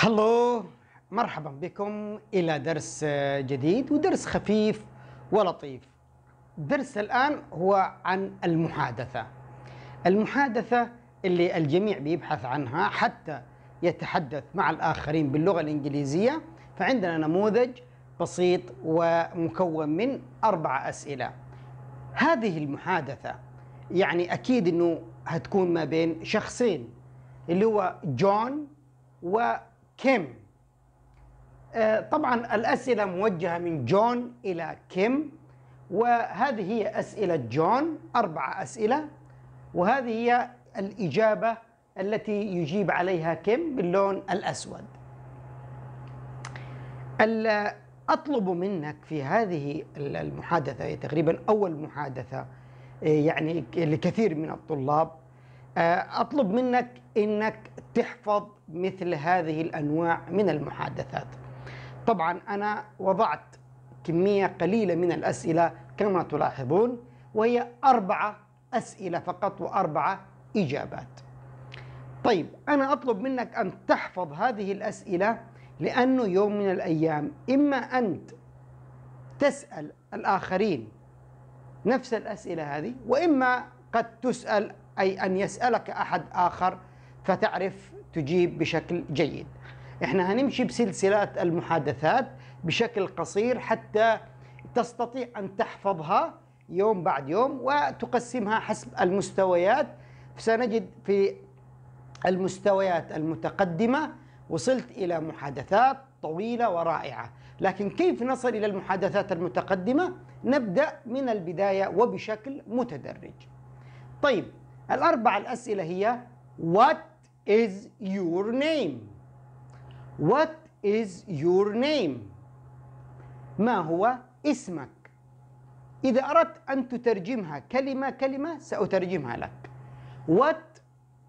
هلو مرحبا بكم إلى درس جديد ودرس خفيف ولطيف درس الآن هو عن المحادثة المحادثة اللي الجميع بيبحث عنها حتى يتحدث مع الآخرين باللغة الإنجليزية فعندنا نموذج بسيط ومكون من أربعة أسئلة هذه المحادثة يعني أكيد أنه هتكون ما بين شخصين اللي هو جون و كيم آه، طبعا الأسئلة موجهة من جون إلى كيم وهذه هي أسئلة جون أربع أسئلة وهذه هي الإجابة التي يجيب عليها كيم باللون الأسود أطلب منك في هذه المحادثة تقريبا أول محادثة آه، يعني لكثير من الطلاب آه، اطلب منك انك تحفظ مثل هذه الانواع من المحادثات. طبعا انا وضعت كميه قليله من الاسئله كما تلاحظون وهي اربعه اسئله فقط واربعه اجابات. طيب انا اطلب منك ان تحفظ هذه الاسئله لانه يوم من الايام اما انت تسال الاخرين نفس الاسئله هذه واما قد تسال أي أن يسألك أحد آخر فتعرف تجيب بشكل جيد احنا هنمشي بسلسلة المحادثات بشكل قصير حتى تستطيع أن تحفظها يوم بعد يوم وتقسمها حسب المستويات سنجد في المستويات المتقدمة وصلت إلى محادثات طويلة ورائعة لكن كيف نصل إلى المحادثات المتقدمة؟ نبدأ من البداية وبشكل متدرج طيب الأربع الأسئلة هي What is your name? What is your name? ما هو اسمك؟ إذا أردت أن تترجمها كلمة كلمة سأترجمها لك What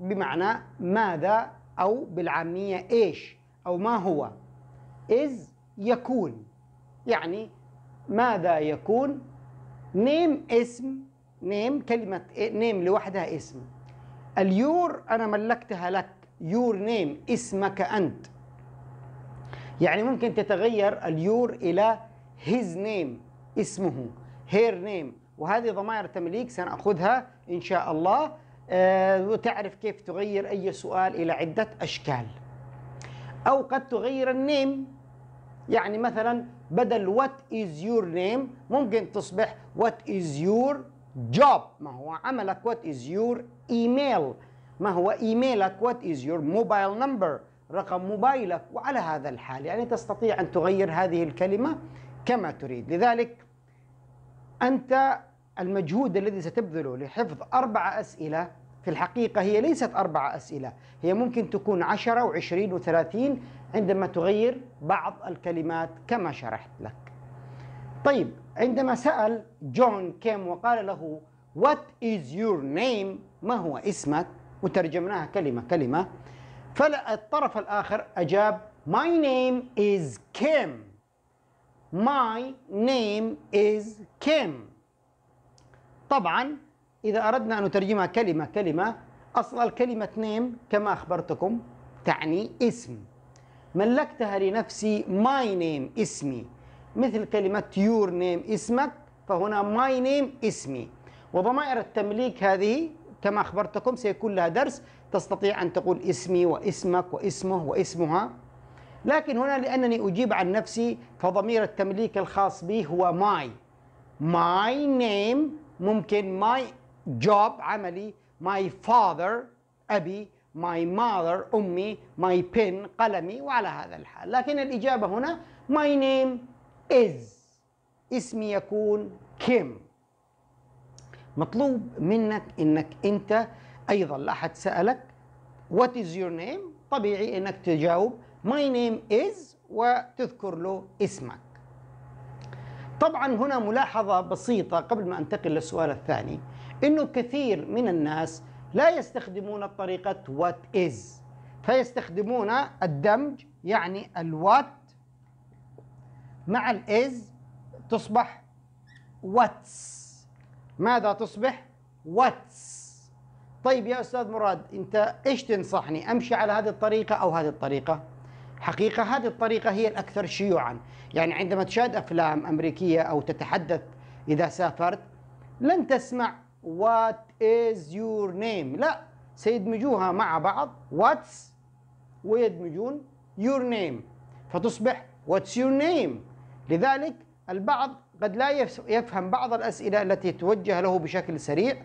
بمعنى ماذا أو بالعامية إيش أو ما هو is يكون يعني ماذا يكون name اسم نيم كلمة إيه، نيم لوحدها اسم اليور أنا ملكتها لك يور نيم اسمك أنت يعني ممكن تتغير اليور إلى هيز نيم اسمه هير نيم وهذه ضمائر تمليك سنأخذها إن شاء الله آه وتعرف كيف تغير أي سؤال إلى عدة أشكال أو قد تغير النيم يعني مثلا بدل what is your name ممكن تصبح what is your job ما هو عملك what is your email ما هو ايميلك what is your mobile number رقم موبايلك وعلى هذا الحال يعني تستطيع ان تغير هذه الكلمه كما تريد لذلك انت المجهود الذي ستبذله لحفظ اربع اسئله في الحقيقه هي ليست اربع اسئله هي ممكن تكون 10 و20 و30 عندما تغير بعض الكلمات كما شرحت لك طيب عندما سأل جون كيم وقال له What is your name ما هو اسمك وترجمناها كلمة كلمة فالطرف الآخر أجاب My name is Kim My name is Kim طبعا إذا أردنا أن نترجمها كلمة كلمة أصل الكلمة نيم كما أخبرتكم تعني اسم ملكتها لنفسي ماي نيم اسمي مثل كلمة يور نيم اسمك فهنا ماي نيم اسمي وضمائر التمليك هذه كما أخبرتكم سيكون لها درس تستطيع أن تقول اسمي واسمك واسمه واسمها لكن هنا لأنني أجيب عن نفسي فضمير التمليك الخاص بي هو ماي ماي نيم ممكن ماي جوب عملي ماي فاذر أبي ماي ماذر أمي ماي بن قلمي وعلى هذا الحال لكن الإجابة هنا ماي نيم is اسمي يكون كيم مطلوب منك انك انت ايضا لا احد سالك وات از يور نيم طبيعي انك تجاوب ماي نيم از وتذكر له اسمك طبعا هنا ملاحظة بسيطة قبل ما أنتقل للسؤال الثاني أنه كثير من الناس لا يستخدمون طريقة وات از فيستخدمون الدمج يعني الوات مع الاز تصبح واتس ماذا تصبح واتس طيب يا استاذ مراد انت ايش تنصحني امشي على هذه الطريقه او هذه الطريقه حقيقه هذه الطريقه هي الاكثر شيوعا يعني عندما تشاهد افلام امريكيه او تتحدث اذا سافرت لن تسمع وات از يور نيم لا سيدمجوها مع بعض واتس ويدمجون يور نيم فتصبح واتس يور نيم لذلك البعض قد لا يفهم بعض الأسئلة التي توجه له بشكل سريع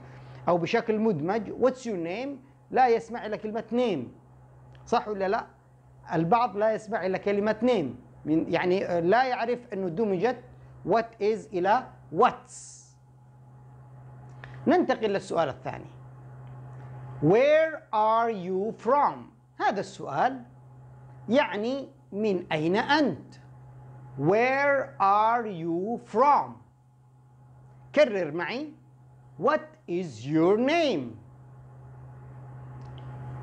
أو بشكل مدمج واتس يور نيم لا يسمع إلى كلمة نيم صح ولا لا؟ البعض لا يسمع إلى كلمة نيم من يعني آه، لا يعرف أنه دمجت وات إز إلى واتس ننتقل للسؤال الثاني Where are you from؟ هذا السؤال يعني من أين أنت؟ Where are you from? كرر معي What is your name?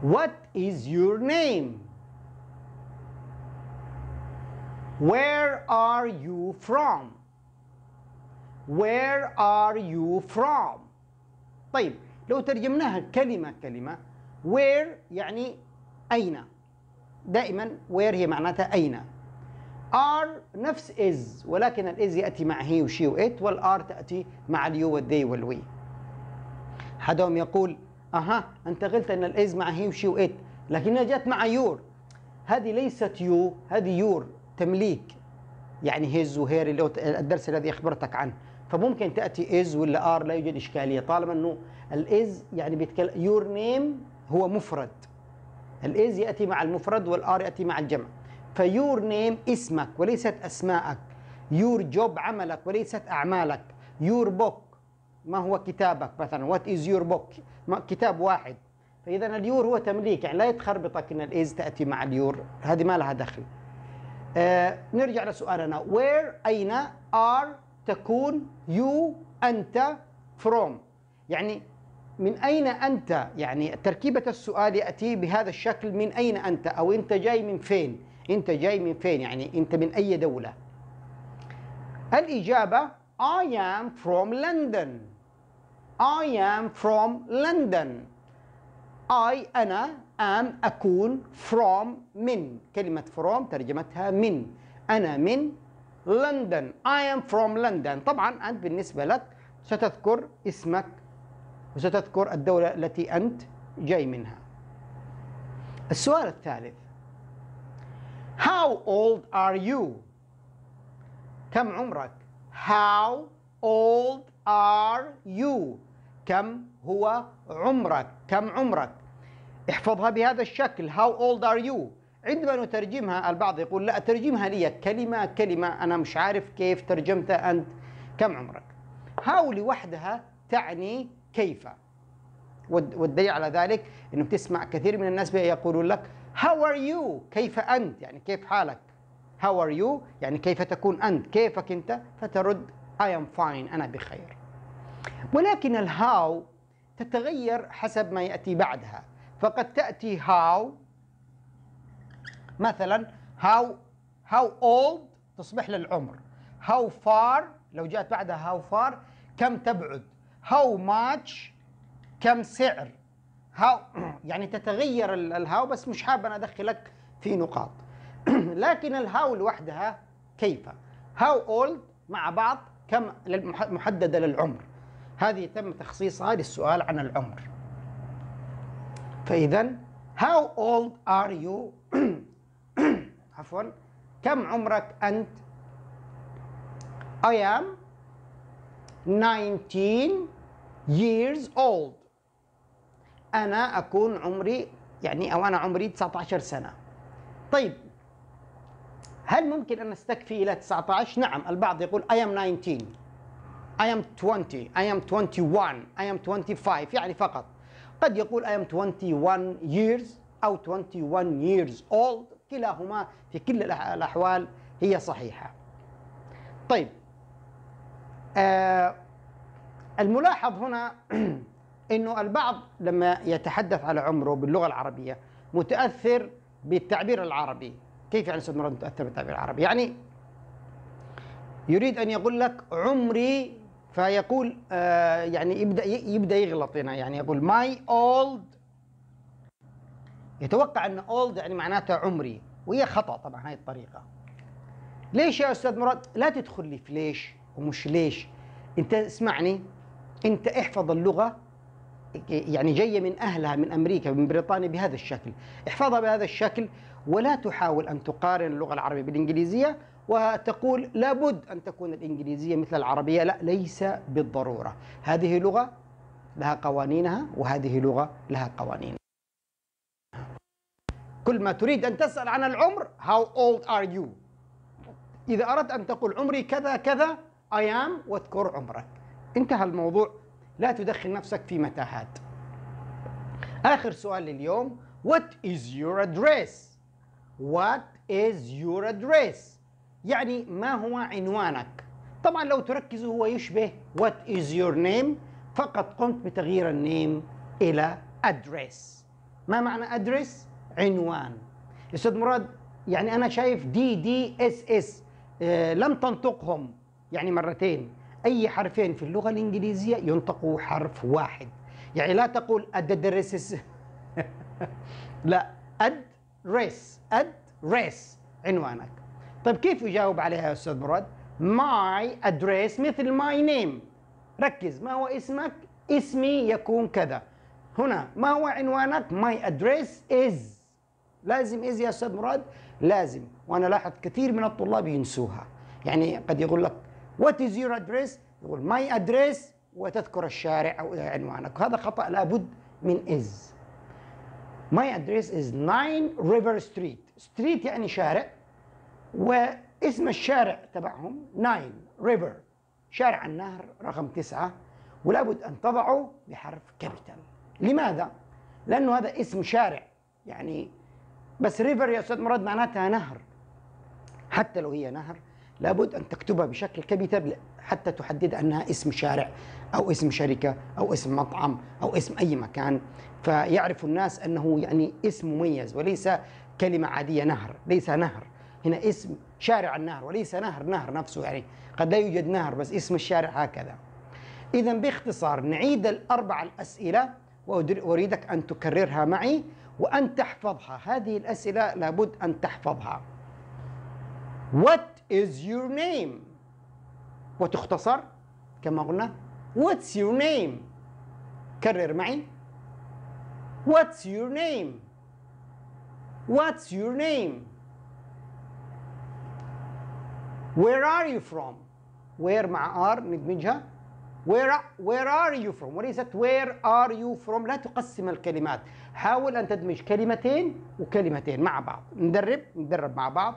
What is your name? Where are you from? Where are you from? طيب لو ترجمناها كلمة كلمة where يعني أين دائما where هي معناتها أين ار نفس از ولكن الاز ياتي مع هي وشي وات والار تاتي مع اليو والدي والوي احدهم يقول اها انت قلت ان الاز مع هي وشي وات لكنها جت مع يور هذه ليست يو هذه يور تمليك يعني هز وهير اللي هو الدرس الذي اخبرتك عنه فممكن تاتي از ولا ار لا يوجد اشكاليه طالما انه الاز يعني بيتكلم يور نيم هو مفرد الاز ياتي مع المفرد والار ياتي مع الجمع فيور نيم اسمك وليست أسماءك يور جوب عملك وليست أعمالك يور بوك ما هو كتابك مثلا وات از يور بوك كتاب واحد فإذا اليور هو تمليك يعني لا يتخربطك أن الايز تأتي مع اليور هذه ما لها دخل آه نرجع لسؤالنا وير أين ار تكون يو أنت فروم يعني من أين أنت يعني تركيبة السؤال يأتي بهذا الشكل من أين أنت أو أنت جاي من فين انت جاي من فين يعني انت من اي دوله الاجابه I am from London I am from London I أنا am أكون from من كلمة from ترجمتها من أنا من لندن I am from London طبعا أنت بالنسبة لك ستذكر اسمك وستذكر الدولة التي أنت جاي منها السؤال الثالث How old are you? كم عمرك؟ How old are you? كم هو عمرك؟ كم عمرك؟ احفظها بهذا الشكل How old are you? عندما نترجمها البعض يقول لا ترجمها لي كلمة كلمة أنا مش عارف كيف ترجمتها أنت كم عمرك؟ How لوحدها تعني كيف والدليل على ذلك أنه تسمع كثير من الناس يقولون لك How are you كيف أنت يعني كيف حالك How are you يعني كيف تكون أنت كيفك أنت فترد اي ام فاين أنا بخير ولكن الهاو تتغير حسب ما يأتي بعدها فقد تأتي how مثلا هاو how old تصبح للعمر how far لو جاءت بعدها how far كم تبعد how much كم سعر هاو يعني تتغير الهاو بس مش حاب انا ادخلك في نقاط لكن الهاو لوحدها كيف هاو اولد مع بعض كم محدده للعمر هذه تم تخصيصها للسؤال عن العمر فاذا هاو اولد ار يو عفوا كم عمرك انت I am 19 years old انا اكون عمري يعني او انا عمري 19 سنه طيب هل ممكن ان استكفي الى 19 نعم البعض يقول I am 19 I am 20 I am 21 I am 25 يعني فقط قد يقول I am 21 years أو 21 years old كلاهما في كل الأحوال هي صحيحة طيب آه الملاحظ هنا انه البعض لما يتحدث على عمره باللغه العربيه متاثر بالتعبير العربي كيف يعني استاذ مراد متاثر بالتعبير العربي يعني يريد ان يقول لك عمري فيقول آه، يعني يبدا يبدا يغلط هنا يعني يقول ماي اولد يتوقع ان اولد يعني معناته عمري وهي خطا طبعا هاي الطريقه ليش يا استاذ مراد لا تدخل لي في ليش ومش ليش انت اسمعني انت احفظ اللغه يعني جاية من أهلها من أمريكا من بريطانيا بهذا الشكل احفظها بهذا الشكل ولا تحاول أن تقارن اللغة العربية بالإنجليزية وتقول لابد أن تكون الإنجليزية مثل العربية لا ليس بالضرورة هذه لغة لها قوانينها وهذه لغة لها قوانينها كل ما تريد أن تسأل عن العمر how old are you إذا أردت أن تقول عمري كذا كذا I am واذكر عمرك انتهى الموضوع لا تدخل نفسك في متاهات آخر سؤال لليوم What is your address? What is your address? يعني ما هو عنوانك؟ طبعا لو تركزوا هو يشبه What is your name? فقط قمت بتغيير النيم إلى address ما معنى address؟ عنوان أستاذ مراد يعني أنا شايف دي دي اس اس لم تنطقهم يعني مرتين أي حرفين في اللغة الإنجليزية ينطق حرف واحد يعني لا تقول أددرسس لا أد ريس أد ريس عنوانك طيب كيف يجاوب عليها يا أستاذ مراد ماي أدريس مثل ماي نيم ركز ما هو اسمك اسمي يكون كذا هنا ما هو عنوانك ماي أدريس إز لازم إز يا أستاذ مراد لازم وأنا لاحظ كثير من الطلاب ينسوها يعني قد يقول لك وات از يور ادريس يقول ماي ادريس وتذكر الشارع او عنوانك هذا خطا لابد من از ماي ادريس از 9 ريفر ستريت ستريت يعني شارع واسم الشارع تبعهم 9 ريفر شارع النهر رقم تسعة ولابد أن تضعه بحرف كابيتال لماذا؟ لأنه هذا اسم شارع يعني بس ريفر يا أستاذ مراد معناتها نهر حتى لو هي نهر لابد أن تكتبها بشكل كبير حتى تحدد أنها اسم شارع أو اسم شركة أو اسم مطعم أو اسم أي مكان فيعرف الناس أنه يعني اسم مميز وليس كلمة عادية نهر ليس نهر هنا اسم شارع النهر وليس نهر نهر نفسه يعني قد لا يوجد نهر بس اسم الشارع هكذا إذا باختصار نعيد الأربع الأسئلة وأريدك أن تكررها معي وأن تحفظها هذه الأسئلة لابد أن تحفظها What is your name وتختصر كما قلنا what's your name كرر معي what's your name what's your name where are you from where مع ار ندمجها where where are you from وليست where are you from لا تقسم الكلمات حاول ان تدمج كلمتين وكلمتين مع بعض ندرب ندرب مع بعض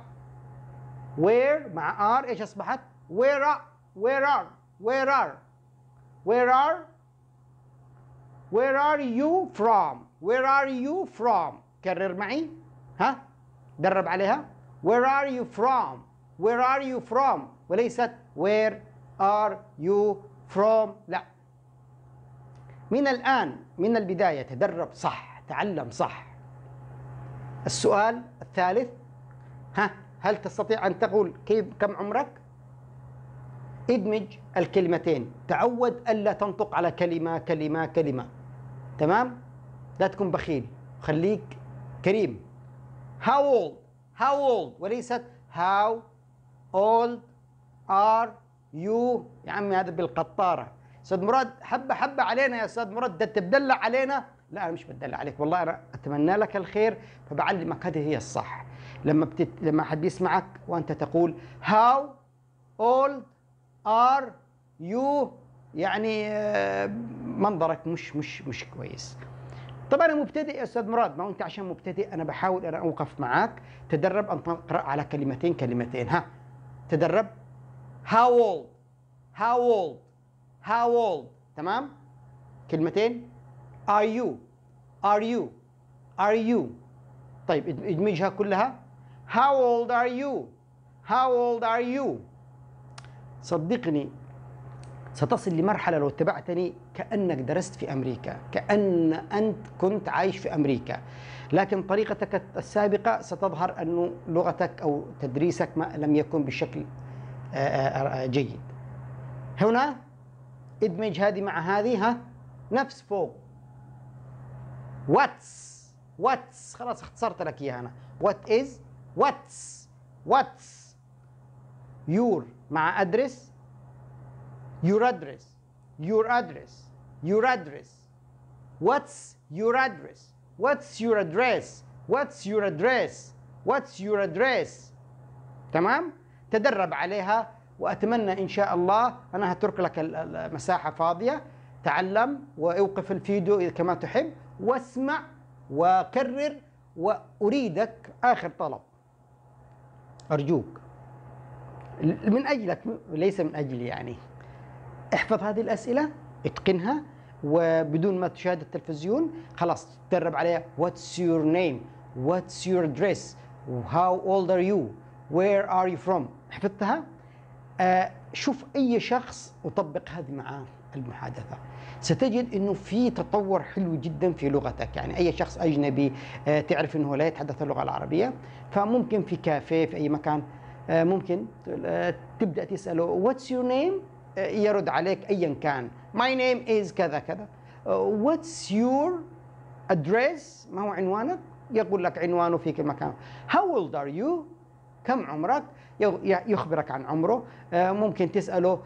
where مع ار ايش اصبحت where are where are where are where are where are you from where are you from كرر معي ها درب عليها where are you from where are you from وليست where are you from لا من الآن من البداية تدرب صح تعلم صح السؤال الثالث ها هل تستطيع أن تقول كيف كم عمرك؟ ادمج الكلمتين تعود ألا تنطق على كلمة كلمة كلمة تمام؟ لا تكون بخيل خليك كريم How old How old وليست How old are you يا عمي هذا بالقطارة أستاذ مراد حبة حبة علينا يا أستاذ مراد ده تبدل علينا لا أنا مش بتدلع عليك والله أنا أتمنى لك الخير فبعلمك هذه هي الصح لما بتت... لما حد بيسمعك وانت تقول هاو اولد ار يو يعني آه، منظرك مش مش مش كويس طبعا انا مبتدئ يا استاذ مراد ما هو انت عشان مبتدئ انا بحاول انا اوقف معاك تدرب ان تقرا على كلمتين كلمتين ها تدرب هاو اولد هاو اولد هاو اولد تمام كلمتين ار يو ار يو ار يو طيب ادمجها كلها How old are you? How old are you? صدقني ستصل لمرحلة لو اتبعتني كأنك درست في أمريكا كأن أنت كنت عايش في أمريكا لكن طريقتك السابقة ستظهر أن لغتك أو تدريسك ما لم يكن بشكل جيد هنا ادمج هذه مع هذه ها نفس فوق واتس واتس خلاص اختصرت لك اياها انا وات از واتس واتس يور مع ادرس يور ادرس يور ادرس يور ادرس واتس يور ادرس واتس يور ادرس واتس يور ادرس واتس يور ادرس تمام تدرب عليها واتمنى ان شاء الله انا هترك لك المساحه فاضيه تعلم واوقف الفيديو كما تحب واسمع وكرر واريدك اخر طلب أرجوك من أجلك ليس من أجلي يعني احفظ هذه الأسئلة اتقنها وبدون ما تشاهد التلفزيون خلاص تدرب عليها what's your name what's your address how old are you where are you from حفظتها آه شوف أي شخص وطبق هذه معاه المحادثة ستجد انه في تطور حلو جدا في لغتك يعني اي شخص اجنبي آه، تعرف انه لا يتحدث اللغه العربيه فممكن في كافيه في اي مكان آه، ممكن آه، تبدا تساله واتس يور نيم يرد عليك ايا كان ماي نيم از كذا كذا واتس يور ادريس ما هو عنوانك يقول لك عنوانه في كل مكان هاو اولد ار يو كم عمرك يخبرك عن عمره ممكن تساله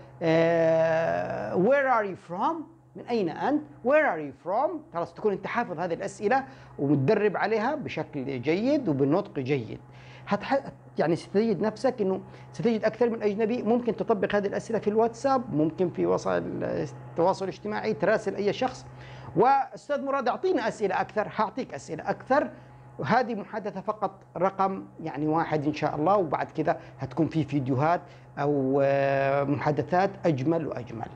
وير ار يو فروم من أين أنت؟ وير ار يو فروم خلاص تكون أنت حافظ هذه الأسئلة ومتدرب عليها بشكل جيد وبنطق جيد. هتح... يعني ستجد نفسك انه ستجد اكثر من اجنبي ممكن تطبق هذه الاسئله في الواتساب ممكن في وسائل التواصل الاجتماعي تراسل اي شخص واستاذ مراد اعطينا اسئله اكثر هعطيك اسئله اكثر وهذه محادثه فقط رقم يعني واحد ان شاء الله وبعد كذا هتكون في فيديوهات او آه، محادثات اجمل واجمل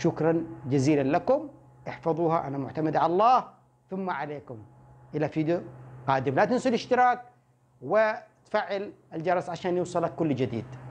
شكرا جزيلا لكم احفظوها أنا معتمد على الله ثم عليكم إلى فيديو قادم لا تنسوا الاشتراك وتفعل الجرس عشان يوصلك كل جديد